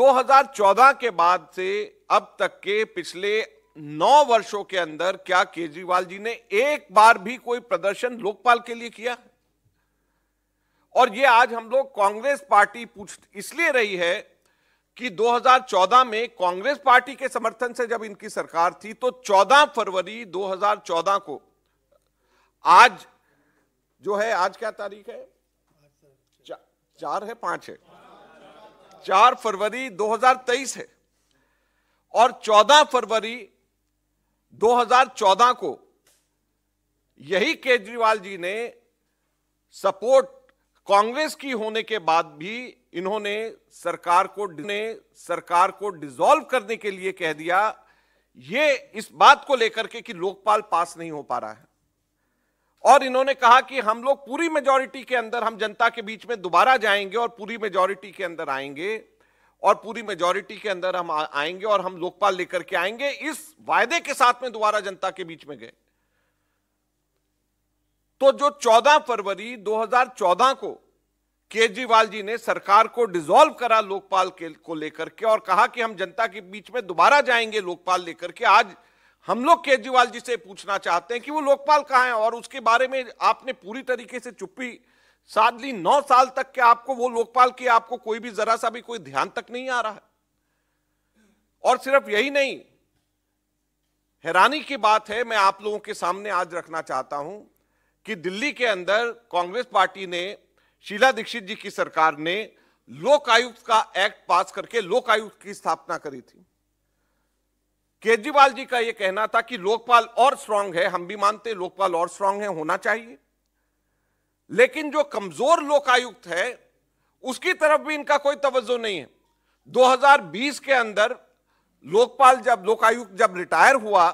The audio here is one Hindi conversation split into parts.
2014 के बाद से अब तक के पिछले नौ वर्षों के अंदर क्या केजरीवाल जी ने एक बार भी कोई प्रदर्शन लोकपाल के लिए किया और ये आज हम लोग कांग्रेस पार्टी पूछ इसलिए रही है कि 2014 में कांग्रेस पार्टी के समर्थन से जब इनकी सरकार थी तो 14 फरवरी 2014 को आज जो है आज क्या तारीख है चार है पांच है चार फरवरी 2023 है और 14 फरवरी 2014 को यही केजरीवाल जी ने सपोर्ट कांग्रेस की होने के बाद भी इन्होंने सरकार को ने सरकार को डिसॉल्व करने के लिए कह दिया ये इस बात को लेकर के कि लोकपाल पास नहीं हो पा रहा है और इन्होंने कहा कि हम लोग पूरी मेजोरिटी के अंदर हम जनता के बीच में दोबारा जाएंगे और पूरी मेजोरिटी के अंदर आएंगे और पूरी मेजोरिटी के अंदर हम आएंगे और हम लोकपाल लेकर के आएंगे इस वायदे के साथ में दोबारा जनता के बीच में गए तो जो 14 फरवरी 2014 को केजरीवाल जी ने सरकार को डिसॉल्व करा लोकपाल के को लेकर के और कहा कि हम जनता के बीच में दोबारा जाएंगे लोकपाल लेकर के आज हम लोग केजरीवाल जी से पूछना चाहते हैं कि वो लोकपाल कहाँ है और उसके बारे में आपने पूरी तरीके से चुप्पी साध ली नौ साल तक के आपको वो लोकपाल की आपको कोई भी जरा सा भी कोई ध्यान तक नहीं आ रहा है और सिर्फ यही नहीं हैरानी की बात है मैं आप लोगों के सामने आज रखना चाहता हूं कि दिल्ली के अंदर कांग्रेस पार्टी ने शीला दीक्षित जी की सरकार ने लोक आयुक्त का एक्ट पास करके लोक आयुक्त की स्थापना करी थी केजरीवाल जी का यह कहना था कि लोकपाल और स्ट्रांग है हम भी मानते लोकपाल और स्ट्रांग है होना चाहिए लेकिन जो कमजोर लोकायुक्त है उसकी तरफ भी इनका कोई तवज्जो नहीं है 2020 के अंदर लोकपाल जब लोकायुक्त जब रिटायर हुआ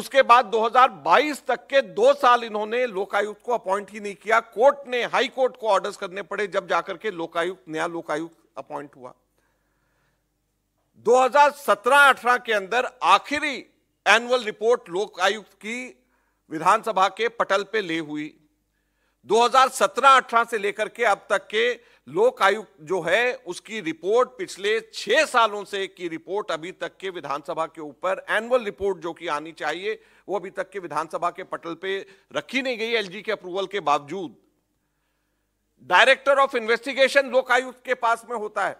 उसके बाद 2022 तक के दो साल इन्होंने लोकायुक्त को अपॉइंट ही नहीं किया कोर्ट ने हाई कोर्ट को ऑर्डर्स करने पड़े जब जाकर के लोकायुक्त नया लोकायुक्त अपॉइंट हुआ 2017-18 के अंदर आखिरी एनुअल रिपोर्ट लोक आयुक्त की विधानसभा के पटल पे ले हुई 2017-18 से लेकर के अब तक के लोक आयुक्त जो है उसकी रिपोर्ट पिछले छह सालों से की रिपोर्ट अभी तक के विधानसभा के ऊपर एनुअल रिपोर्ट जो कि आनी चाहिए वो अभी तक के विधानसभा के पटल पे रखी नहीं गई एलजी के अप्रूवल के बावजूद डायरेक्टर ऑफ इन्वेस्टिगेशन लोक आयुक्त के पास में होता है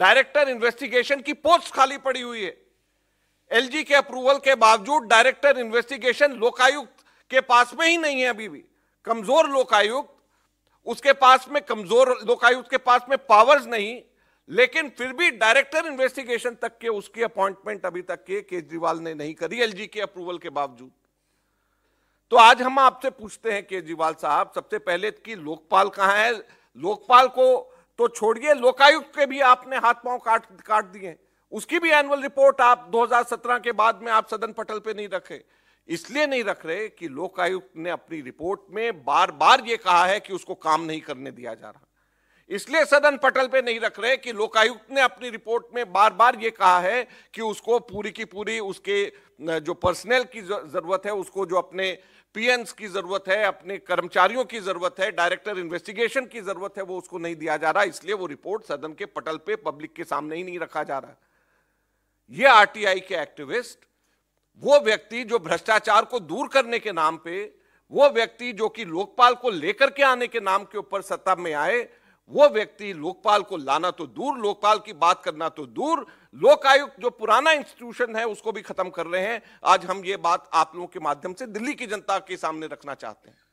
डायरेक्टर इन्वेस्टिगेशन की पोस्ट खाली पड़ी हुई है एलजी के अप्रूवल के बावजूद डायरेक्टर इन्वेस्टिगेशन लोकायुक्त के पास में ही नहीं है अभी भी कमजोर लोकायुक्त उसके पास में कमजोर लोकायुक्त के पास में पावर्स नहीं लेकिन फिर भी डायरेक्टर इन्वेस्टिगेशन तक के उसकी अपॉइंटमेंट अभी तक के केजरीवाल ने नहीं करी एलजी के अप्रूवल के बावजूद तो आज हम आपसे पूछते हैं केजरीवाल साहब सबसे पहले कि लोकपाल कहां है लोकपाल को तो छोड़िए लोकायुक्त के भी आपने हाथ पांव काट काट दिए उसकी भी एनुअल रिपोर्ट आप 2017 के बाद में आप सदन पटल पे नहीं रखे इसलिए नहीं रख रहे कि लोकायुक्त ने अपनी रिपोर्ट में बार बार ये कहा है कि उसको काम नहीं करने दिया जा रहा इसलिए सदन पटल पे नहीं रख रहे कि लोकायुक्त ने अपनी रिपोर्ट में बार बार ये कहा है कि उसको पूरी की पूरी उसके जो पर्सनल की जरूरत है उसको जो अपने पीएन्स की जरूरत है अपने कर्मचारियों की जरूरत है डायरेक्टर इन्वेस्टिगेशन की जरूरत है वो उसको नहीं दिया जा रहा इसलिए वो रिपोर्ट सदन के पटल पे पब्लिक के सामने ही नहीं रखा जा रहा ये आरटीआई के एक्टिविस्ट वो व्यक्ति जो भ्रष्टाचार को दूर करने के नाम पे वो व्यक्ति जो कि लोकपाल को लेकर के आने के नाम के ऊपर सत्ता में आए वो व्यक्ति लोकपाल को लाना तो दूर लोकपाल की बात करना तो दूर लोक आयुक्त जो पुराना इंस्टीट्यूशन है उसको भी खत्म कर रहे हैं आज हम ये बात आप लोगों के माध्यम से दिल्ली की जनता के सामने रखना चाहते हैं